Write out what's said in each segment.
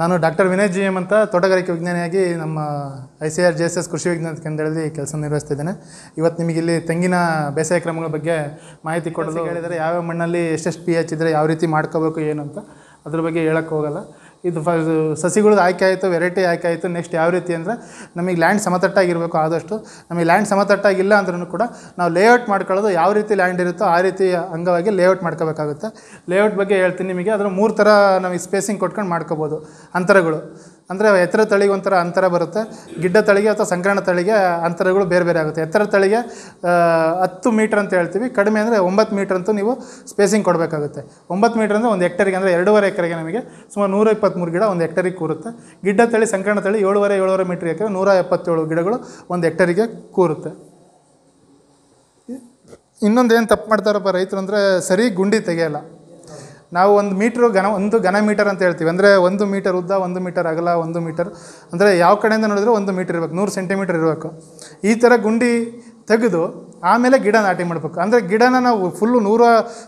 ನಾನು doctor Vinay G M ಅಂತ ತೋಟಗಾರಿಕೆ ವಿಜ್ಞಾನಿಯಾಗಿ ನಮ್ಮ I C R J S S ಕೃಷಿ ವಿಜ್ಞಾನ ಕೇಂದ್ರದಲ್ಲಿ ಕೆಲಸ ನಿರ್ವಹಿಸ್ತಿದ್ದೇನೆ ಇವತ್ತು ನಿಮಗೆ ಇಲ್ಲಿ ತೆಂಗಿನ ಬೇಸಾಯ ಕ್ರಮಗಳ ಬಗ್ಗೆ ಮಾಹಿತಿ ಕೊಡಲು ಹೇಳಿದರೆ ಯಾವ್ಯಾವ ಮಣ್ಣಲ್ಲಿ ಎಷ್ಟೆಷ್ಟು ಪಿ ಎಚ್ ಇದ್ದರೆ ಯಾವ ರೀತಿ ಮಾಡ್ಕೋಬೇಕು ಏನು ಅಂತ ಅದ್ರ ಬಗ್ಗೆ ಹೇಳೋಕ್ಕೆ ಹೋಗಲ್ಲ ಇದು ಫ ಸಸಿಗಳದ್ದು ಆಯ್ಕೆ ಆಯಿತು ವೆರೈಟಿ ಆಯ್ಕೆ ಆಯಿತು ನೆಕ್ಸ್ಟ್ ಯಾವ ರೀತಿ ಅಂದರೆ ನಮಗೆ ಲ್ಯಾಂಡ್ ಸಮತಟ್ಟಾಗಿರಬೇಕು ಆದಷ್ಟು ನಮಗೆ ಲ್ಯಾಂಡ್ ಸಮತಟ್ಟಾಗಿಲ್ಲ ಅಂದ್ರೂ ಕೂಡ ನಾವು ಲೇಔಟ್ ಮಾಡ್ಕೊಳ್ಳೋದು ಯಾವ ರೀತಿ ಲ್ಯಾಂಡ್ ಇರುತ್ತೋ ಆ ರೀತಿ ಅಂಗವಾಗಿ ಲೇಔಟ್ ಮಾಡ್ಕೋಬೇಕಾಗುತ್ತೆ ಲೇಔಟ್ ಬಗ್ಗೆ ಹೇಳ್ತೀನಿ ನಿಮಗೆ ಅದರ ಮೂರು ಥರ ನಮಗೆ ಸ್ಪೇಸಿಂಗ್ ಕೊಟ್ಕೊಂಡು ಮಾಡ್ಕೋಬೋದು ಅಂತರಗಳು ಅಂದರೆ ಎತ್ತರ ತಳಿಗೆ ಒಂಥರ ಅಂತರ ಬರುತ್ತೆ ಗಿಡ್ಡ ತಳಿಗೆ ಅಥವಾ ಸಂಕ್ರಣ ತಳಿಗೆ ಅಂತರಗಳು ಬೇರೆ ಬೇರೆ ಆಗುತ್ತೆ ಎತ್ತರ ತಳಿಗೆ ಹತ್ತು ಮೀಟ್ರ್ ಅಂತ ಹೇಳ್ತೀವಿ ಕಡಿಮೆ ಅಂದರೆ ಒಂಬತ್ತು ಮೀಟ್ರ್ ಅಂತೂ ನೀವು ಸ್ಪೇಸಿಂಗ್ ಕೊಡಬೇಕಾಗುತ್ತೆ ಒಂಬತ್ತು ಮೀಟ್ರ್ ಅಂದರೆ ಒಂದು ಎಕ್ಟರಿಗೆ ಅಂದರೆ ಎರಡೂವರೆ ಎಕರೆಗೆ ನಮಗೆ ಸುಮಾರು ನೂರ ಇಪ್ಪತ್ತ್ಮೂರು ಗಿಡ ಒಂದು ಹೆಕ್ಟರಿಗೆ ಕೂರುತ್ತೆ ಗಿಡ್ಡ ತಳಿ ಸಂಕ್ರಣ ತಳಿ ಏಳುವರೆ ಏಳುವರೆ ಮೀಟ್ರ್ ಎಕರೆ ನೂರ ಎಪ್ಪತ್ತೇಳು ಗಿಡಗಳು ಒಂದು ಎಕ್ಟರಿಗೆ ಕೂರುತ್ತೆ ಇನ್ನೊಂದು ಏನು ತಪ್ಪು ಮಾಡ್ತಾರಪ್ಪ ರೈತರು ಅಂದರೆ ಸರಿ ಗುಂಡಿ ತೆಗೆಯಲ್ಲ ನಾವು ಒಂದು ಮೀಟ್ರು ಘನ ಒಂದು ಘನ ಮೀಟರ್ ಅಂತ ಹೇಳ್ತೀವಿ ಅಂದರೆ ಒಂದು ಮೀಟರ್ ಉದ್ದ ಒಂದು ಮೀಟರ್ ಅಗಲ ಒಂದು ಮೀಟರ್ ಅಂದರೆ ಯಾವ ಕಡೆಯಿಂದ ನೋಡಿದ್ರೂ ಒಂದು ಮೀಟರ್ ಇರಬೇಕು ನೂರು ಸೆಂಟಿಮೀಟರ್ ಇರಬೇಕು ಈ ಥರ ಗುಂಡಿ ತೆಗೆದು ಆಮೇಲೆ ಗಿಡ ನಾಟಿ ಮಾಡಬೇಕು ಅಂದರೆ ಗಿಡನ ನಾವು ಫುಲ್ಲು ನೂರ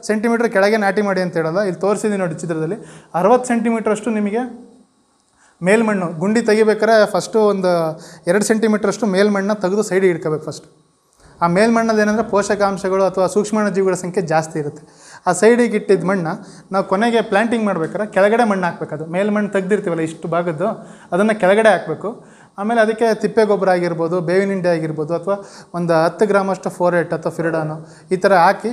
ಸೆಂಟಿಮೀಟ್ರ್ ಕೆಳಗೆ ನಾಟಿ ಮಾಡಿ ಅಂತ ಹೇಳಲ್ಲ ಇಲ್ಲಿ ತೋರಿಸಿದ್ದೀನಿ ನೋಡಿ ಚಿತ್ರದಲ್ಲಿ ಅರವತ್ತು ಸೆಂಟಿಮೀಟ್ರ್ ಅಷ್ಟು ನಿಮಗೆ ಮೇಲ್ಮಣ್ಣು ಗುಂಡಿ ತೆಗಿಬೇಕಾದ್ರೆ ಫಸ್ಟು ಒಂದು ಎರಡು ಸೆಂಟಿಮೀಟ್ರಷ್ಟು ಮೇಲ್ಮಣ್ಣ ತೆಗೆದು ಸೈಡಿಗೆ ಇಡ್ಕೋಬೇಕು ಫಸ್ಟ್ ಆ ಮೇಲ್ಮಣ್ಣದೇನೆಂದರೆ ಪೋಷಕಾಂಶಗಳು ಅಥವಾ ಜೀವಿಗಳ ಸಂಖ್ಯೆ ಜಾಸ್ತಿ ಇರುತ್ತೆ ಆ ಸೈಡಿಗೆ ಇಟ್ಟಿದ್ದ ಮಣ್ಣು ನಾವು ಕೊನೆಗೆ ಪ್ಲ್ಯಾಂಟಿಂಗ್ ಮಾಡ್ಬೇಕಾದ್ರೆ ಕೆಳಗಡೆ ಮಣ್ಣು ಹಾಕ್ಬೇಕು ಅದು ಮೇಲೆ ಮಣ್ಣು ತೆಗ್ದಿರ್ತೀವಲ್ಲ ಇಷ್ಟು ಭಾಗದ್ದು ಅದನ್ನು ಕೆಳಗಡೆ ಹಾಕಬೇಕು ಆಮೇಲೆ ಅದಕ್ಕೆ ತಿಪ್ಪೆ ಗೊಬ್ಬರ ಆಗಿರ್ಬೋದು ಬೇವಿನ ಹಿಂಡಿ ಆಗಿರ್ಬೋದು ಅಥವಾ ಒಂದು ಹತ್ತು ಗ್ರಾಮಷ್ಟು ಫೋರೆಟ್ ಅಥವಾ ಫಿರಡಾನು ಈ ಥರ ಹಾಕಿ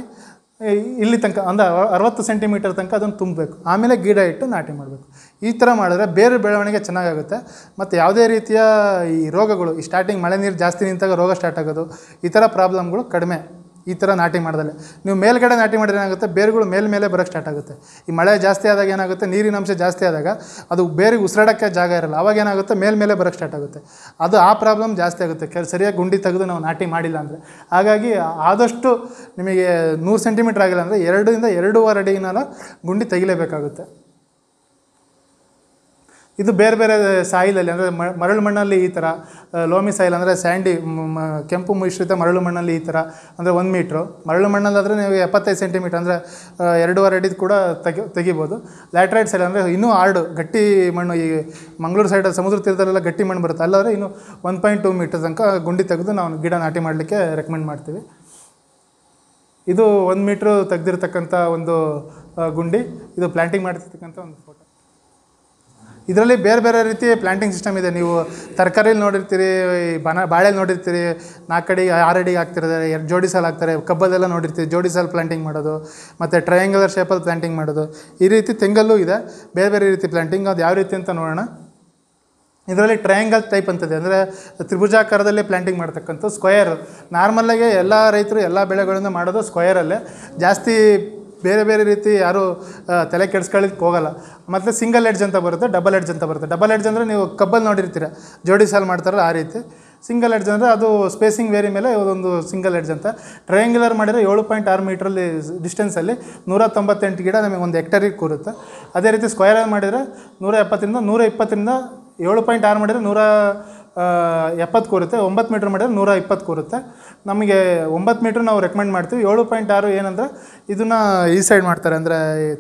ಇಲ್ಲಿ ತನಕ ಒಂದು ಅರವತ್ತು ಸೆಂಟಿಮೀಟರ್ ತನಕ ಅದನ್ನು ತುಂಬಬೇಕು ಆಮೇಲೆ ಗಿಡ ಇಟ್ಟು ನಾಟಿ ಮಾಡಬೇಕು ಈ ಥರ ಮಾಡಿದ್ರೆ ಬೇರೆ ಬೆಳವಣಿಗೆ ಚೆನ್ನಾಗಾಗುತ್ತೆ ಮತ್ತು ಯಾವುದೇ ರೀತಿಯ ಈ ರೋಗಗಳು ಈ ಸ್ಟಾರ್ಟಿಂಗ್ ಮಳೆ ನೀರು ಜಾಸ್ತಿ ನಿಂತಾಗ ರೋಗ ಸ್ಟಾರ್ಟ್ ಆಗೋದು ಈ ಥರ ಪ್ರಾಬ್ಲಮ್ಗಳು ಕಡಿಮೆ ಈ ಥರ ನಾಟಿ ಮಾಡಿದಲ್ಲೇ ನೀವು ಮೇಲ್ಗಡೆ ನಾಟಿ ಮಾಡಿದ್ರೆ ಏನಾಗುತ್ತೆ ಬೇರುಗಳು ಮೇಲೆ ಮೇಲೆ ಬರೋಕ್ಕೆ ಸ್ಟಾರ್ಟ್ ಆಗುತ್ತೆ ಈ ಮಳೆ ಜಾಸ್ತಿ ಆದಾಗ ಏನಾಗುತ್ತೆ ನೀರಿನ ಅಂಶ ಜಾಸ್ತಿ ಆದಾಗ ಅದು ಬೇರಿಗೆ ಉಸಿರಾಡೋಕ್ಕೆ ಜಾಗ ಇರಲ್ಲ ಅವಾಗ ಏನಾಗುತ್ತೆ ಮೇಲೆ ಮೇಲೆ ಬರೋಕ್ಕೆ ಸ್ಟಾರ್ಟ್ ಆಗುತ್ತೆ ಅದು ಆ ಪ್ರಾಬ್ಲಮ್ ಜಾಸ್ತಿ ಆಗುತ್ತೆ ಕೆಲ ಸರಿಯಾಗಿ ಗುಂಡಿ ತೆಗೆದು ನಾವು ನಾಟಿ ಮಾಡಿಲ್ಲ ಅಂದರೆ ಹಾಗಾಗಿ ಆದಷ್ಟು ನಿಮಗೆ ನೂರು ಸೆಂಟಿಮೀಟ್ರ್ ಆಗಿಲ್ಲ ಅಂದರೆ ಎರಡರಿಂದ ಎರಡೂವರೆ ಅಡಿಗಿನ ಗುಂಡಿ ತೆಗಿಲೇಬೇಕಾಗುತ್ತೆ ಇದು ಬೇರೆ ಬೇರೆ ಸಾಯಿಲಲ್ಲಿ ಅಂದರೆ ಮರಳು ಮಣ್ಣಲ್ಲಿ ಈ ಥರ ಲೋಮಿ ಸಾಯಿಲ್ ಅಂದರೆ ಸ್ಯಾಂಡಿ ಕೆಂಪು ಮಿಶ್ರಿತ ಮರಳು ಮಣ್ಣಲ್ಲಿ ಈ ಥರ ಅಂದರೆ ಒಂದು ಮೀಟ್ರು ಮರಳು ಮಣ್ಣಲ್ಲಾದರೆ ನೀವು ಎಪ್ಪತ್ತೈದು ಸೆಂಟಿಮೀಟ್ರ್ ಅಂದರೆ ಎರಡೂವರೆ ಅಡಿದು ಕೂಡ ತೆಗಿ ತೆಗಿಬೋದು ಲ್ಯಾಟ್ರೈಟ್ ಸೈಡ್ ಅಂದರೆ ಇನ್ನೂ ಹಾರ್ಡು ಗಟ್ಟಿ ಮಣ್ಣು ಈ ಮಂಗಳೂರು ಸೈಡ್ ಸಮುದ್ರ ತೀರದಲ್ಲೆಲ್ಲ ಗಟ್ಟಿ ಮಣ್ಣು ಬರುತ್ತೆ ಅಲ್ಲಾದರೆ ಇನ್ನೂ ಒನ್ ಪಾಯಿಂಟ್ ಟೂ ಮೀಟರ್ ತನಕ ಗುಂಡಿ ತೆಗೆದು ನಾವು ಗಿಡ ನಾಟಿ ಮಾಡಲಿಕ್ಕೆ ರೆಕಮೆಂಡ್ ಮಾಡ್ತೀವಿ ಇದು ಒಂದು ಮೀಟ್ರು ತೆಗೆದಿರ್ತಕ್ಕಂಥ ಒಂದು ಗುಂಡಿ ಇದು ಪ್ಲ್ಯಾಂಟಿಂಗ್ ಮಾಡ್ತಿರ್ತಕ್ಕಂಥ ಒಂದು ಫೋಟೋ ಇದರಲ್ಲಿ ಬೇರೆ ಬೇರೆ ರೀತಿ ಪ್ಲ್ಯಾಂಟಿಂಗ್ ಸಿಸ್ಟಮ್ ಇದೆ ನೀವು ತರಕಾರಿಲಿ ನೋಡಿರ್ತೀರಿ ಬನ ಬಾಳೆಲಿ ನೋಡಿರ್ತೀರಿ ನಾಲ್ಕು ಅಡಿಗೆ ಆರು ಅಡಿಗೆ ಹಾಕ್ತಿರ್ತಾರೆ ಎರಡು ಜೋಡಿ ಸಾಲು ಹಾಕ್ತಾರೆ ಕಬ್ಬದೆಲ್ಲ ನೋಡಿರ್ತೀರಿ ಜೋಡಿ ಸಾಲ್ ಪ್ಲ್ಯಾಂಟಿಂಗ್ ಮಾಡೋದು ಮತ್ತು ಟ್ರಯಾಂಗ್ಯುಲರ್ ಶೇಪಲ್ಲಿ ಪ್ಲ್ಯಾಂಟಿಂಗ್ ಮಾಡೋದು ಈ ರೀತಿ ತೆಂಗಲ್ಲೂ ಇದೆ ಬೇರೆ ಬೇರೆ ರೀತಿ ಪ್ಲ್ಯಾಂಟಿಂಗ್ ಅದು ಯಾವ ರೀತಿ ಅಂತ ನೋಡೋಣ ಇದರಲ್ಲಿ ಟ್ರಯಾಂಗಲ್ ಟೈಪ್ ಅಂತದೆ ಅಂದರೆ ತ್ರಿಭುಜಾಕಾರದಲ್ಲಿ ಪ್ಲ್ಯಾಂಟಿಂಗ್ ಮಾಡ್ತಕ್ಕಂಥ ಸ್ಕ್ವಯರ್ ನಾರ್ಮಲಾಗಿ ಎಲ್ಲ ರೈತರು ಎಲ್ಲ ಬೆಳೆಗಳನ್ನು ಮಾಡೋದು ಸ್ಕ್ವಯರಲ್ಲೇ ಜಾಸ್ತಿ ಬೇರೆ ಬೇರೆ ರೀತಿ ಯಾರೂ ತಲೆ ಕೆಡ್ಸ್ಕೊಳ್ಳಿಕ್ಕೆ ಹೋಗಲ್ಲ ಮತ್ತು ಸಿಂಗಲ್ ಎಡ್ಜ್ ಅಂತ ಬರುತ್ತೆ ಡಬಲ್ ಎಡ್ಜ್ ಅಂತ ಬರುತ್ತೆ ಡಬಲ್ ಎಡ್ಜ್ ಅಂದರೆ ನೀವು ಕಬ್ಬಲ್ ನೋಡಿರ್ತೀರ ಜೋಡಿ ಸಾಲು ಮಾಡ್ತಾರಲ್ಲ ಆ ರೀತಿ ಸಿಂಗಲ್ ಎಡ್ಜ್ ಅಂದರೆ ಅದು ಸ್ಪೇಸಿಂಗ್ ವೇರಿ ಮೇಲೆ ಒಂದು ಸಿಂಗಲ್ ಎಡ್ಜ್ ಅಂತ ಟ್ರಯಾಂಗ್ಯುಲರ್ ಮಾಡಿದರೆ ಏಳು ಪಾಯಿಂಟ್ ಆರು ಮೀಟ್ರಲ್ಲಿ ಡಿಸ್ಟೆನ್ಸಲ್ಲಿ ನೂರ ತೊಂಬತ್ತೆಂಟು ಗಿಡ ನಮಗೆ ಒಂದು ಹೆಕ್ಟರಿಗೆ ಕೂರುತ್ತೆ ಅದೇ ರೀತಿ ಸ್ಕ್ವಯರ್ ಮಾಡಿದರೆ ನೂರ ಎಪ್ಪತ್ತರಿಂದ ನೂರ ಇಪ್ಪತ್ತರಿಂದ ಏಳು ಪಾಯಿಂಟ್ ಆರು ಮಾಡಿದರೆ ನೂರ ಎಪ್ಪತ್ತು ಕೂರುತ್ತೆ ಒಂಬತ್ತು ಮೀಟ್ರ್ ಮಾಡಿದ್ರೆ ನೂರ ಇಪ್ಪತ್ತು ಕೂರುತ್ತೆ ನಮಗೆ ಒಂಬತ್ತು ಮೀಟ್ರ್ ನಾವು ರೆಕಮೆಂಡ್ ಮಾಡ್ತೀವಿ ಏಳು ಪಾಯಿಂಟ್ ಆರು ಏನಂದರೆ ಇದನ್ನು ಈ ಸೈಡ್ ಮಾಡ್ತಾರೆ ಅಂದರೆ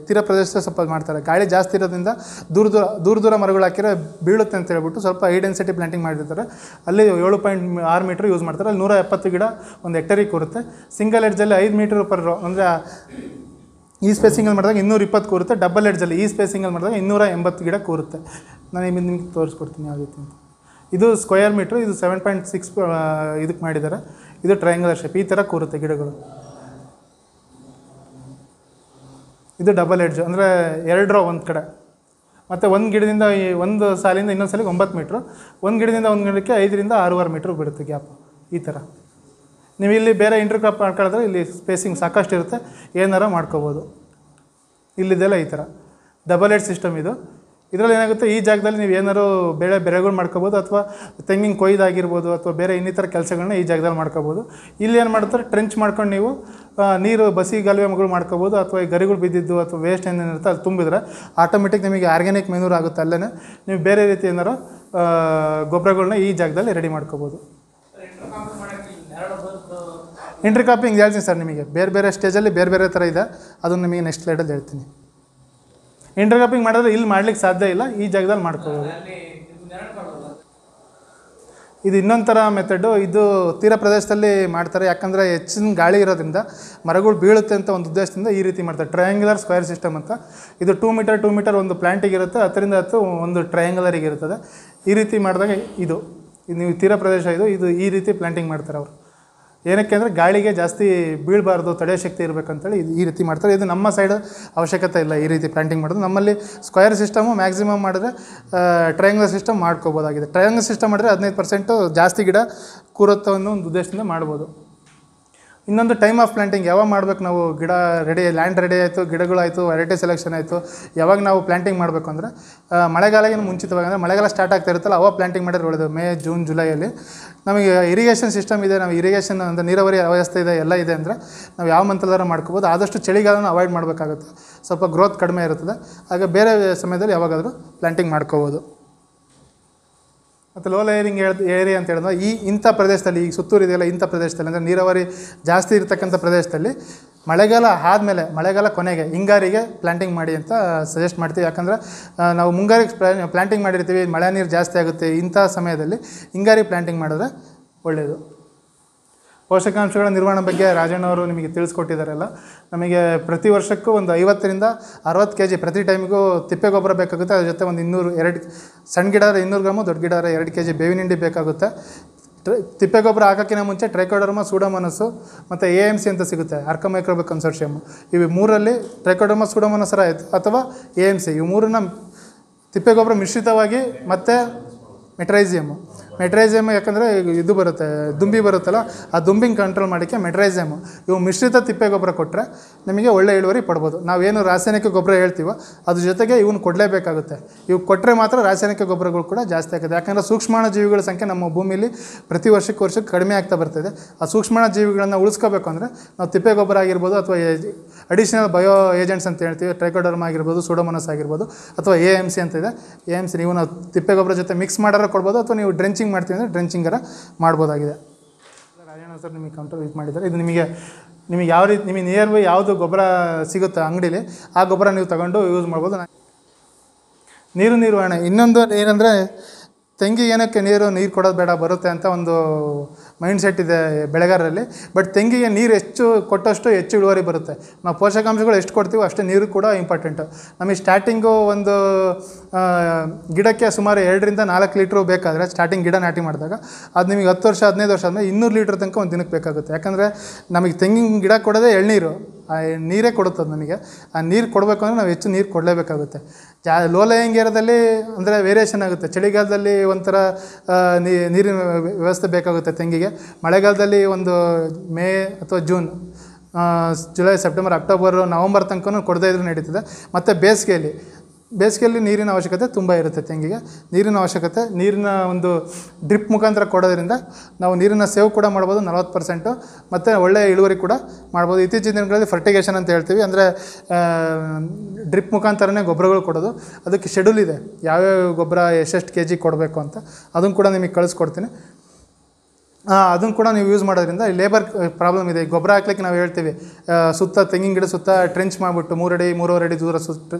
ತೀರ ಪ್ರದೇಶ ಸ್ವಲ್ಪ ಮಾಡ್ತಾರೆ ಗಾಳಿ ಜಾಸ್ತಿ ಇರೋದ್ರಿಂದ ದೂರ ದೂರ ದೂರ ದೂರ ಮರಗಳು ಹಾಕಿರೋ ಬೀಳುತ್ತೆ ಅಂತ ಹೇಳ್ಬಿಟ್ಟು ಸ್ವಲ್ಪ ಹೈ ಡೆನ್ಸಿಟಿ ಪ್ಲಾಂಟಿಂಗ್ ಮಾಡಿರ್ತಾರೆ ಅಲ್ಲಿ ಏಳು ಪಾಯಿಂಟ್ ಆರು ಮೀಟ್ರ್ ಯೂಸ್ ಮಾಡ್ತಾರೆ ಅಲ್ಲಿ ನೂರ ಎಪ್ಪತ್ತು ಗಿಡ ಒಂದು ಹೆಕ್ಟರಿಗೆ ಕೂರುತ್ತೆ ಸಿಂಗಲ್ ಎಡ್ಜಲ್ಲಿ ಐದು ಮೀಟ್ರ್ ಪರ್ ಅಂದರೆ ಈ ಸ್ಪೇಸಿಂಗಲ್ಲಿ ಮಾಡಿದಾಗ ಇನ್ನೂರ ಇಪ್ಪತ್ತು ಕೂರುತ್ತೆ ಡಬಲ್ ಎಡ್ಜಲ್ಲಿ ಈ ಸ್ಪೇಸಿಂಗಲ್ಲಿ ಮಾಡಿದಾಗ ಇನ್ನೂರ ಎಂಬತ್ತು ಗಿಡ ಕೂರುತ್ತೆ ನಾನು ನಿಮಗೆ ತೋರಿಸ್ಕೊಡ್ತೀನಿ ಯಾವ ರೀತಿ ಅಂತ ಇದು ಸ್ಕ್ವಯರ್ ಮೀಟ್ರ್ ಇದು ಸೆವೆನ್ ಪಾಯಿಂಟ್ ಸಿಕ್ಸ್ ಇದಕ್ಕೆ ಮಾಡಿದ್ದಾರೆ ಇದು ಟ್ರಯಾಂಗುಲರ್ ಶೇಪ್ ಈ ಥರ ಕೂರುತ್ತೆ ಗಿಡಗಳು ಇದು ಡಬಲ್ ಎಡ್ಜ್ ಅಂದರೆ ಎರಡರ ಒಂದು ಕಡೆ ಮತ್ತು ಒಂದು ಗಿಡದಿಂದ ಈ ಒಂದು ಸಾಲಿಂದ ಇನ್ನೊಂದು ಸಾಲಿಗೆ ಒಂಬತ್ತು ಮೀಟ್ರ್ ಒಂದು ಗಿಡದಿಂದ ಒಂದು ಗಿಡಕ್ಕೆ ಐದರಿಂದ ಆರೂವರೆ ಮೀಟ್ರ್ ಬಿಡುತ್ತೆ ಗ್ಯಾಪ್ ಈ ಥರ ನೀವು ಇಲ್ಲಿ ಬೇರೆ ಇಂಟರ್ ಕ್ರಾಪ್ ಇಲ್ಲಿ ಸ್ಪೇಸಿಂಗ್ ಸಾಕಷ್ಟು ಇರುತ್ತೆ ಏನಾರ ಮಾಡ್ಕೋಬೋದು ಇಲ್ಲಿದೆಲ್ಲ ಈ ಥರ ಡಬಲ್ ಎಡ್ ಸಿಸ್ಟಮ್ ಇದು ಇದರಲ್ಲಿ ಏನಾಗುತ್ತೆ ಈ ಜಾಗದಲ್ಲಿ ನೀವು ಏನಾದ್ರು ಬೆಳೆ ಬೆರೆಗಳು ಮಾಡ್ಕೋಬೋದು ಅಥವಾ ತೆಂಗಿನ ಕೊಯ್ದಾಗಿರ್ಬೋದು ಅಥವಾ ಬೇರೆ ಇನ್ನಿತರ ಕೆಲಸಗಳನ್ನ ಈ ಜಾಗದಲ್ಲಿ ಮಾಡ್ಕೋಬೋದು ಇಲ್ಲಿ ಏನು ಮಾಡ್ತಾರೆ ಟ್ರೆಂಚ್ ಮಾಡ್ಕೊಂಡು ನೀವು ನೀರು ಬಸಿ ಮಗಳು ಮಾಡ್ಕೋಬೋದು ಅಥವಾ ಈ ಗರಿಗಳು ಬಿದ್ದಿದ್ದು ಅಥವಾ ವೇಸ್ಟ್ ಏನೇನಿರುತ್ತೆ ಅದು ತುಂಬಿದ್ರೆ ಆಟೋಮೆಟಿಕ್ ನಿಮಗೆ ಆರ್ಗ್ಯಾನಿಕ್ ಮೆನೂರ್ ಆಗುತ್ತೆ ಅಲ್ಲೇ ನೀವು ಬೇರೆ ರೀತಿ ಏನಾರು ಗೊಬ್ಬರಗಳನ್ನ ಈ ಜಾಗದಲ್ಲಿ ರೆಡಿ ಮಾಡ್ಕೋಬೋದು ಇಂಟ್ರಿ ಕಾಪಿಂಗ್ ಹೇಳ್ತೀನಿ ಸರ್ ನಿಮಗೆ ಬೇರೆ ಬೇರೆ ಸ್ಟೇಜಲ್ಲಿ ಬೇರೆ ಬೇರೆ ಥರ ಇದೆ ಅದನ್ನು ನಿಮಗೆ ನೆಕ್ಸ್ಟ್ ಸ್ಲೈಡಲ್ಲಿ ಹೇಳ್ತೀನಿ ಇಂಟರ್ಕ್ರಾಪಿಂಗ್ ಮಾಡಿದ್ರೆ ಇಲ್ಲಿ ಮಾಡ್ಲಿಕ್ಕೆ ಸಾಧ್ಯ ಇಲ್ಲ ಈ ಜಾಗದಲ್ಲಿ ಮಾಡ್ಕೋಬೋದು ಇದು ಇನ್ನೊಂದು ಥರ ಮೆಥಡು ಇದು ತೀರ ಪ್ರದೇಶದಲ್ಲಿ ಮಾಡ್ತಾರೆ ಯಾಕಂದರೆ ಹೆಚ್ಚಿನ ಗಾಳಿ ಇರೋದ್ರಿಂದ ಮರಗಳು ಬೀಳುತ್ತೆ ಅಂತ ಒಂದು ಉದ್ದೇಶದಿಂದ ಈ ರೀತಿ ಮಾಡ್ತಾರೆ ಟ್ರಯಾಂಗ್ಯುಲರ್ ಸ್ಕ್ವೇರ್ ಸಿಸ್ಟಮ್ ಅಂತ ಇದು ಟೂ ಮೀಟರ್ ಟೂ ಮೀಟರ್ ಒಂದು ಪ್ಲ್ಯಾಂಟಿಗೆ ಇರುತ್ತೆ ಹತ್ತರಿಂದ ಹತ್ತು ಒಂದು ಟ್ರಯಾಂಗ್ಯುಲರಿಗೆ ಇರುತ್ತದೆ ಈ ರೀತಿ ಮಾಡಿದಾಗ ಇದು ನೀವು ತೀರ ಪ್ರದೇಶ ಇದು ಇದು ಈ ರೀತಿ ಪ್ಲ್ಯಾಂಟಿಂಗ್ ಮಾಡ್ತಾರೆ ಅವರು ಏನಕ್ಕೆ ಅಂದರೆ ಗಾಳಿಗೆ ಜಾಸ್ತಿ ಬೀಳಬಾರ್ದು ತಡೆ ಶಕ್ತಿ ಇರಬೇಕಂತೇಳಿ ಇದು ಈ ರೀತಿ ಮಾಡ್ತಾರೆ ಇದು ನಮ್ಮ ಸೈಡ್ ಅವಶ್ಯಕತೆ ಇಲ್ಲ ಈ ರೀತಿ ಪ್ಲಾಂಟಿಂಗ್ ಮಾಡೋದು ನಮ್ಮಲ್ಲಿ ಸ್ಕ್ವಯರ್ ಸಿಸ್ಟಮು ಮ್ಯಾಕ್ಸಿಮಮ್ ಮಾಡಿದ್ರೆ ಟ್ರಯಾಂಗಲ್ ಸಿಸ್ಟಮ್ ಮಾಡ್ಕೋಬೋದಾಗಿದೆ ಟ್ರಯಾಂಗಲ್ ಸಿಸ್ಟಮ್ ಮಾಡಿದ್ರೆ ಹದಿನೈದು ಪರ್ಸೆಂಟು ಜಾಸ್ತಿ ಗಿಡ ಕೂರುತ್ತೆ ಒಂದು ಉದ್ದೇಶದಿಂದ ಮಾಡ್ಬೋದು ಇನ್ನೊಂದು ಟೈಮ್ ಆಫ್ ಪ್ಲಾಂಟಿಂಗ್ ಯಾವಾಗ ಮಾಡಬೇಕು ನಾವು ಗಿಡ ರೆಡಿ ಲ್ಯಾಂಡ್ ರೆಡಿ ಆಯಿತು ಆಯಿತು ವೆರೈಟಿ ಸೆಲೆಕ್ಷನ್ ಆಯಿತು ಯಾವಾಗ ನಾವು ಪ್ಲಾಂಟಿಂಗ್ ಮಾಡಬೇಕು ಅಂದರೆ ಮಳೆಗಾಲಗಿನ ಮುಂಚಿತವಾಗಿ ಅಂದರೆ ಮಳೆಗಾಲ ಸ್ಟಾರ್ಟ್ ಆಗ್ತಾ ಇರುತ್ತಲ್ಲ ಅವಾಗ ಪ್ಲಾಂಟಿಂಗ್ ಮಾಡಿದ್ರೆ ಒಳ್ಳೆಯದು ಮೇ ಜೂನ್ ಜುಲೈಯಲ್ಲಿ ನಮಗೆ ಇರಿಗೇಷನ್ ಸಿಸ್ಟಮ್ ಇದೆ ನಾವು ಇರಿಗೇಷನ್ ಅಂದರೆ ನೀರಾವರಿ ವ್ಯವಸ್ಥೆ ಇದೆ ಎಲ್ಲ ಇದೆ ಅಂದರೆ ನಾವು ಯಾವ ಮಂತ್ರದಾರ ಮಾಡ್ಕೋಬೋದು ಆದಷ್ಟು ಚಳಿಗಾಲನ ಅವಾಯ್ಡ್ ಮಾಡಬೇಕಾಗುತ್ತೆ ಸ್ವಲ್ಪ ಗ್ರೋತ್ ಕಡಿಮೆ ಇರುತ್ತದೆ ಹಾಗೆ ಬೇರೆ ಸಮಯದಲ್ಲಿ ಯಾವಾಗಾದರೂ ಪ್ಲಾಂಟಿಂಗ್ ಮಾಡ್ಕೋಬೋದು ಮತ್ತು ಲೋ ಲೇಯರಿಂಗ್ ಏರಿಯಾ ಅಂತ ಹೇಳಿದ್ರೆ ಈ ಇಂಥ ಪ್ರದೇಶದಲ್ಲಿ ಈಗ ಇದೆಯಲ್ಲ ಇಂಥ ಪ್ರದೇಶದಲ್ಲಿ ಅಂದರೆ ನೀರಾವರಿ ಜಾಸ್ತಿ ಇರತಕ್ಕಂಥ ಪ್ರದೇಶದಲ್ಲಿ ಮಳೆಗಾಲ ಆದಮೇಲೆ ಮಳೆಗಾಲ ಕೊನೆಗೆ ಹಿಂಗಾರಿಗೆ ಪ್ಲ್ಯಾಂಟಿಂಗ್ ಮಾಡಿ ಅಂತ ಸಜೆಸ್ಟ್ ಮಾಡ್ತೀವಿ ಯಾಕಂದರೆ ನಾವು ಮುಂಗಾರಿಗೆ ಪ್ಲ್ಯಾಂಟಿಂಗ್ ಮಾಡಿರ್ತೀವಿ ಮಳೆ ನೀರು ಜಾಸ್ತಿ ಆಗುತ್ತೆ ಇಂಥ ಸಮಯದಲ್ಲಿ ಹಿಂಗಾರಿ ಪ್ಲ್ಯಾಂಟಿಂಗ್ ಮಾಡಿದ್ರೆ ಒಳ್ಳೆಯದು ಪೋಷಕಾಂಶಗಳ ನಿರ್ವಹಣೆ ಬಗ್ಗೆ ರಾಜಣ್ಣವರು ನಿಮಗೆ ತಿಳಿಸ್ಕೊಟ್ಟಿದ್ದಾರೆಲ್ಲ ನಮಗೆ ಪ್ರತಿ ವರ್ಷಕ್ಕೂ ಒಂದು ಐವತ್ತರಿಂದ ಅರವತ್ತು ಕೆ ಜಿ ಪ್ರತಿ ಟೈಮಿಗೂ ತಿಪ್ಪೆ ಗೊಬ್ಬರ ಬೇಕಾಗುತ್ತೆ ಅದ್ರ ಜೊತೆ ಒಂದು ಇನ್ನೂರು ಎರಡು ಸಣ್ಣ ಗಿಡ ಇನ್ನೂರು ಗ್ರಾಮು ದೊಡ್ಡ ಗಿಡ ಎರಡು ಕೆ ಜಿ ಬೇವಿನ ಹಿಂಡಿ ಬೇಕಾಗುತ್ತೆ ತಿಪ್ಪೆ ಗೊಬ್ಬರ ಹಾಕೋಕ್ಕಿಂತ ಮುಂಚೆ ಟ್ರೈಕೋಡರ್ಮ ಸೂಡಮನಸ್ಸು ಮತ್ತು ಎ ಎಮ್ ಸಿ ಅಂತ ಸಿಗುತ್ತೆ ಅರ್ಕಮೈಕ್ರೋಬೆ ಕನ್ಸೋರ್ಷಿಯಮ್ ಇವು ಮೂರಲ್ಲಿ ಟ್ರೈಕೋಡರ್ಮ ಸೂಡೋಮನಸ್ಸರ ಅಥವಾ ಎ ಎಮ್ ಸಿ ಇವು ಮೂರನ್ನ ತಿಪ್ಪೆ ಗೊಬ್ಬರ ಮಿಶ್ರಿತವಾಗಿ ಮತ್ತು ಮೆಟ್ರೈಸಿಯಮ್ಮು ಮೆಟ್ರೈಜಮ್ ಯಾಕಂದರೆ ಇದು ಬರುತ್ತೆ ದುಂಬಿ ಬರುತ್ತಲ್ಲ ಆ ದುಂಬಿಂಗ್ ಕಂಟ್ರೋಲ್ ಮಾಡೋಕ್ಕೆ ಮೆಟ್ರೈಜಮ್ ಇವು ಮಿಶ್ರಿತ ತಿಪ್ಪೆ ಗೊಬ್ಬರ ಕೊಟ್ಟರೆ ನಿಮಗೆ ಒಳ್ಳೆ ಇಳುವರಿ ಪಡ್ಬೋದು ನಾವೇನು ರಾಸಾಯನಿಕ ಗೊಬ್ಬರ ಹೇಳ್ತೀವೋ ಅದ್ರ ಜೊತೆಗೆ ಇವನು ಕೊಡಲೇಬೇಕಾಗುತ್ತೆ ಇವು ಕೊಟ್ಟರೆ ಮಾತ್ರ ರಾಸಾಯನಿಕ ಗೊಬ್ಬರಗಳು ಕೂಡ ಜಾಸ್ತಿ ಆಗುತ್ತೆ ಯಾಕಂದರೆ ಸೂಕ್ಷ್ಮಣ ಜೀವಿಗಳ ಸಂಖ್ಯೆ ನಮ್ಮ ಭೂಮಿಯಲ್ಲಿ ಪ್ರತಿ ವರ್ಷಕ್ಕೆ ವರ್ಷಕ್ಕೆ ಕಡಿಮೆ ಆಗ್ತಾ ಬರ್ತದೆ ಆ ಸೂಕ್ಷ್ಮಣ ಜೀವಿಗಳನ್ನು ಉಳಿಸ್ಕೋಬೇಕು ಅಂದರೆ ನಾವು ತಿಪ್ಪೆ ಗೊಬ್ಬರ ಆಗಿರ್ಬೋದು ಅಥವಾ ಅಡಿಷನಲ್ ಬಯೋ ಏಜೆಂಟ್ಸ್ ಅಂತ ಹೇಳ್ತೀವಿ ಟ್ರೈಕೋಡರ್ಮ್ ಆಗಿರ್ಬೋದು ಸೂಡೋಮೋನಸ್ ಆಗಿರ್ಬೋದು ಅಥವಾ ಎ ಎಮ್ ಸಿ ಅಂತ ಇದೆ ಎ ಎಮ್ ಸಿ ನೀವು ನಾವು ತಿಪ್ಪೆ ಗೊಬ್ಬರ ಜೊತೆ ಮಿಕ್ಸ್ ಮಾಡೋರು ಕೊಡ್ಬೋದು ಅಥವಾ ನೀವು ಡ್ರೆಂಚಿಂಗ್ ಡ್ರೆಂಚಿಂಗ್ ಮಾಡ್ತೀವಿ ಅಂದರೆ ಡ್ರೆಂಚಿಂಗರ ಮಾಡ್ಬೋದಾಗಿದೆ ರಾಜಣ್ಣ ಸರ್ ನಿಮಗೆ ಕಂಟ್ರೋಲ್ ಯೂಸ್ ಮಾಡಿದ್ದಾರೆ ಇದು ನಿಮಗೆ ನಿಮಗೆ ಯಾವ ರೀತಿ ನಿಮಗೆ ನಿಯರ್ ಬೈ ಯಾವುದು ಗೊಬ್ಬರ ಸಿಗುತ್ತೆ ಅಂಗಡೀಲಿ ಆ ಗೊಬ್ಬರ ನೀವು ತಗೊಂಡು ಯೂಸ್ ಮಾಡ್ಬೋದು ನೀರು ನಿರ್ವಹಣೆ ಇನ್ನೊಂದು ಏನಂದರೆ ತೆಂಗಿಗೆ ಏನಕ್ಕೆ ನೀರು ನೀರು ಕೊಡೋದು ಬೇಡ ಬರುತ್ತೆ ಅಂತ ಒಂದು ಮೈಂಡ್ಸೆಟ್ ಇದೆ ಬೆಳೆಗಾರರಲ್ಲಿ ಬಟ್ ತೆಂಗಿಗೆ ನೀರು ಹೆಚ್ಚು ಕೊಟ್ಟಷ್ಟು ಹೆಚ್ಚು ಇಳುವರಿ ಬರುತ್ತೆ ನಾವು ಪೋಷಕಾಂಶಗಳು ಎಷ್ಟು ಕೊಡ್ತೀವೋ ಅಷ್ಟೇ ನೀರು ಕೂಡ ಇಂಪಾರ್ಟೆಂಟು ನಮಗೆ ಸ್ಟಾರ್ಟಿಂಗು ಒಂದು ಗಿಡಕ್ಕೆ ಸುಮಾರು ಎರಡರಿಂದ ನಾಲ್ಕು ಲೀಟ್ರು ಬೇಕಾದರೆ ಸ್ಟಾರ್ಟಿಂಗ್ ಗಿಡ ನಾಟಿ ಮಾಡಿದಾಗ ಅದು ನಿಮಗೆ ಹತ್ತು ವರ್ಷ ಹದಿನೈದು ವರ್ಷ ಆದಮೇಲೆ ಇನ್ನೂರು ಲೀಟ್ರ್ ತನಕ ಒಂದು ದಿನಕ್ಕೆ ಬೇಕಾಗುತ್ತೆ ಯಾಕಂದರೆ ನಮಗೆ ತೆಂಗಿನ ಗಿಡ ಕೊಡೋದೇ ಎಳ್ನೀರು ಆ ನೀರೇ ಕೊಡುತ್ತೆ ನಮಗೆ ಆ ನೀರು ಕೊಡಬೇಕು ಅಂದರೆ ನಾವು ಹೆಚ್ಚು ನೀರು ಕೊಡಲೇಬೇಕಾಗುತ್ತೆ ಜಾ ಲೋ ಅಂದರೆ ವೇರಿಯೇಷನ್ ಆಗುತ್ತೆ ಚಳಿಗಾಲದಲ್ಲಿ ಒಂಥರ ನೀರಿನ ವ್ಯವಸ್ಥೆ ಬೇಕಾಗುತ್ತೆ ತೆಂಗಿಗೆ ಮಳೆಗಾಲದಲ್ಲಿ ಒಂದು ಮೇ ಅಥವಾ June July September October November ತನಕ ಕೊಡದೇ ಇದ್ರೂ ನಡೀತದೆ ಮತ್ತು ಬೇಸಿಗೆಯಲ್ಲಿ ಬೇಸಿಗೆಯಲ್ಲಿ ನೀರಿನ ಅವಶ್ಯಕತೆ ತುಂಬ ಇರುತ್ತೆ ತೆಂಗಿಗೆ ನೀರಿನ ಅವಶ್ಯಕತೆ ನೀರಿನ ಒಂದು ಡ್ರಿಪ್ ಮುಖಾಂತರ ಕೊಡೋದ್ರಿಂದ ನಾವು ನೀರಿನ ಸೇವ್ ಕೂಡ ಮಾಡ್ಬೋದು ನಲ್ವತ್ತು ಪರ್ಸೆಂಟು ಮತ್ತು ಒಳ್ಳೆಯ ಇಳುವರಿ ಕೂಡ ಮಾಡ್ಬೋದು ಇತ್ತೀಚಿನ ದಿನಗಳಲ್ಲಿ ಫರ್ಟಿಗೇಷನ್ ಅಂತ ಹೇಳ್ತೀವಿ ಅಂದರೆ ಡ್ರಿಪ್ ಮುಖಾಂತರನೇ ಗೊಬ್ಬರಗಳು ಕೊಡೋದು ಅದಕ್ಕೆ ಶೆಡ್ಯೂಲ್ ಇದೆ ಯಾವ್ಯಾವ ಗೊಬ್ಬರ ಎಷ್ಟೆಷ್ಟು ಕೆ ಜಿ ಕೊಡಬೇಕು ಅಂತ ಅದನ್ನು ಕೂಡ ನಿಮಗೆ ಕಳಿಸ್ಕೊಡ್ತೀನಿ ಅದನ್ನು ಕೂಡ ನೀವು ಯೂಸ್ ಮಾಡೋದ್ರಿಂದ ಲೇಬರ್ ಪ್ರಾಬ್ಲಮ್ ಇದೆ ಗೊಬ್ಬರ ಹಾಕ್ಲಿಕ್ಕೆ ನಾವು ಹೇಳ್ತೀವಿ ಸುತ್ತ ತೆಂಗಿನ ಗಿಡ ಸುತ್ತ ಟ್ರೆಂಚ್ ಮಾಡಿಬಿಟ್ಟು ಮೂರಡಿ ಮೂರುವರೆ ಅಡಿ ದೂರ ಸುತ್ತ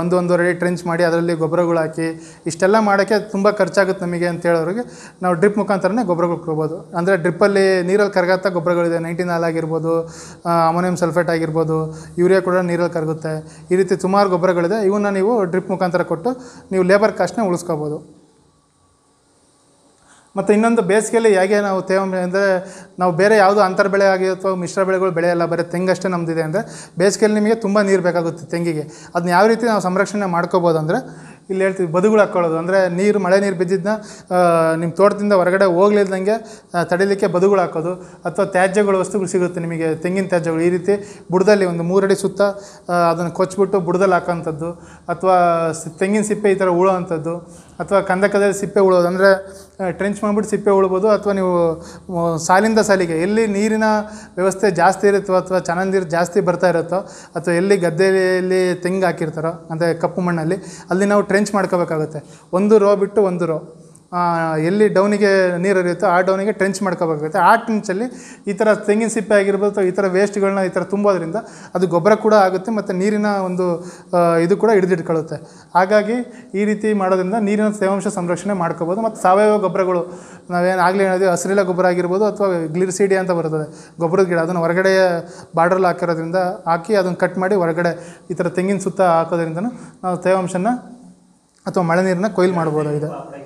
ಒಂದು ಒಂದೂವರೆ ಅಡಿ ಟ್ರೆಂಚ್ ಮಾಡಿ ಅದರಲ್ಲಿ ಗೊಬ್ಬರಗಳು ಹಾಕಿ ಇಷ್ಟೆಲ್ಲ ಮಾಡೋಕ್ಕೆ ತುಂಬ ಖರ್ಚಾಗುತ್ತೆ ನಮಗೆ ಅಂತ ಹೇಳೋರಿಗೆ ನಾವು ಡ್ರಿಪ್ ಮುಖಾಂತರನೇ ಗೊಬ್ಬರಗಳು ಕೊಡ್ಬೋದು ಅಂದರೆ ಡ್ರಿಪ್ಪಲ್ಲಿ ನೀರಲ್ಲಿ ಕರಗತ್ತ ಗೊಬ್ಬರಗಳಿದೆ ನೈಂಟಿ ನಾಲ್ ಆಗಿರ್ಬೋದು ಅಮೋನಿಯಂ ಸಲ್ಫೇಟ್ ಆಗಿರ್ಬೋದು ಯೂರಿಯಾ ಕೂಡ ನೀರಲ್ಲಿ ಕರಗುತ್ತೆ ಈ ರೀತಿ ಸುಮಾರು ಗೊಬ್ಬರಗಳಿದೆ ಇವನ್ನ ನೀವು ಡ್ರಿಪ್ ಮುಖಾಂತರ ಕೊಟ್ಟು ನೀವು ಲೇಬರ್ ಕಾಸ್ಟ್ನ ಉಳಿಸ್ಕೋಬೋದು ಮತ್ತು ಇನ್ನೊಂದು ಬೇಸಿಗೆಯಲ್ಲಿ ಹೇಗೆ ನಾವು ತೇವಾಂಶ ಅಂದರೆ ನಾವು ಬೇರೆ ಯಾವುದು ಅಂತರ ಬೆಳೆ ಆಗಿ ಅಥವಾ ಮಿಶ್ರ ಬೆಳೆಗಳು ಬೆಳೆಯಲ್ಲ ಬರೀ ತೆಂಗಷ್ಟೇ ನಮ್ಮದಿದೆ ಅಂದರೆ ಬೇಸಿಗೆಯಲ್ಲಿ ನಿಮಗೆ ತುಂಬ ನೀರು ಬೇಕಾಗುತ್ತೆ ತೆಂಗಿಗೆ ಅದನ್ನ ಯಾವ ರೀತಿ ನಾವು ಸಂರಕ್ಷಣೆ ಮಾಡ್ಕೋಬೋದು ಅಂದರೆ ಇಲ್ಲಿ ಹೇಳ್ತೀವಿ ಬದುಗಳು ಹಾಕ್ಕೊಳ್ಳೋದು ಅಂದರೆ ನೀರು ಮಳೆ ನೀರು ಬಿದ್ದಿದ್ದನ್ನ ನಿಮ್ಮ ತೋಟದಿಂದ ಹೊರಗಡೆ ಹೋಗ್ಲಿಲ್ದಂಗೆ ತಡಿಲಿಕ್ಕೆ ಬದುಗಳು ಹಾಕೋದು ಅಥವಾ ತ್ಯಾಜ್ಯಗಳು ವಸ್ತುಗಳು ಸಿಗುತ್ತೆ ನಿಮಗೆ ತೆಂಗಿನ ತ್ಯಾಜ್ಯಗಳು ಈ ರೀತಿ ಬುಡದಲ್ಲಿ ಒಂದು ಮೂರಡಿ ಸುತ್ತ ಅದನ್ನು ಕೊಚ್ಚಿಬಿಟ್ಟು ಬುಡದಲ್ಲಿ ಹಾಕೋಂಥದ್ದು ಅಥವಾ ತೆಂಗಿನ ಸಿಪ್ಪೆ ಈ ಥರ ಉಳೋ ಅಂಥದ್ದು ಅಥವಾ ಕಂದಕದಲ್ಲಿ ಸಿಪ್ಪೆ ಉಳೋದು ಅಂದರೆ ಟ್ರೆಂಚ್ ಮಾಡಿಬಿಟ್ಟು ಸಿಪ್ಪೆ ಉಳ್ಬೋದು ಅಥವಾ ನೀವು ಸಾಲಿಂದ ಸಾಲಿಗೆ ಎಲ್ಲಿ ನೀರಿನ ವ್ಯವಸ್ಥೆ ಜಾಸ್ತಿ ಇರುತ್ತೋ ಅಥವಾ ಚೆನ್ನಾಗಿ ಜಾಸ್ತಿ ಬರ್ತಾ ಇರುತ್ತೋ ಅಥವಾ ಎಲ್ಲಿ ಗದ್ದೆಯಲ್ಲಿ ತೆಂಗು ಹಾಕಿರ್ತಾರೋ ಅಂದರೆ ಕಪ್ಪು ಮಣ್ಣಲ್ಲಿ ಅಲ್ಲಿ ನಾವು ಟ್ರೆಂಚ್ ಮಾಡ್ಕೋಬೇಕಾಗುತ್ತೆ ಒಂದು ರೋ ಬಿಟ್ಟು ಒಂದು ರೋ ಎಲ್ಲಿ ಡೌನಿಗೆ ನೀರು ಹರಿಯುತ್ತೋ ಆ ಡೌನಿಗೆ ಟ್ರೆಂಚ್ ಮಾಡ್ಕೋಬೇಕಾಗುತ್ತೆ ಆ ಟ್ರೆಂಚಲ್ಲಿ ಈ ಥರ ತೆಂಗಿನ ಸಿಪ್ಪೆ ಆಗಿರ್ಬೋದು ಅಥವಾ ಈ ಥರ ವೇಸ್ಟ್ಗಳನ್ನ ಈ ಥರ ತುಂಬೋದ್ರಿಂದ ಅದು ಗೊಬ್ಬರ ಕೂಡ ಆಗುತ್ತೆ ಮತ್ತು ನೀರಿನ ಒಂದು ಇದು ಕೂಡ ಹಿಡಿದಿಟ್ಕೊಳ್ಳುತ್ತೆ ಹಾಗಾಗಿ ಈ ರೀತಿ ಮಾಡೋದ್ರಿಂದ ನೀರಿನ ತೇವಾಂಶ ಸಂರಕ್ಷಣೆ ಮಾಡ್ಕೋಬೋದು ಮತ್ತು ಸಾವಯವ ಗೊಬ್ಬರಗಳು ನಾವೇನು ಆಗಲಿ ಹೇಳಿದ್ವಿ ಹಸಿರಿಲ ಗೊಬ್ಬರ ಆಗಿರ್ಬೋದು ಅಥವಾ ಗ್ಲಿರ್ಸಿಡಿ ಅಂತ ಬರ್ತದೆ ಗೊಬ್ಬರದ ಗಿಡ ಅದನ್ನು ಹೊರಗಡೆ ಬಾರ್ಡ್ರಲ್ಲಿ ಹಾಕಿರೋದ್ರಿಂದ ಹಾಕಿ ಅದನ್ನು ಕಟ್ ಮಾಡಿ ಹೊರಗಡೆ ಈ ಥರ ತೆಂಗಿನ ಸುತ್ತ ಹಾಕೋದ್ರಿಂದ ನಾವು ತೇವಾಂಶನ ಅಥವಾ ಮಳೆ ನೀರನ್ನ ಕೊಯ್ಲು ಮಾಡ್ಬೋದಾಗಿದೆ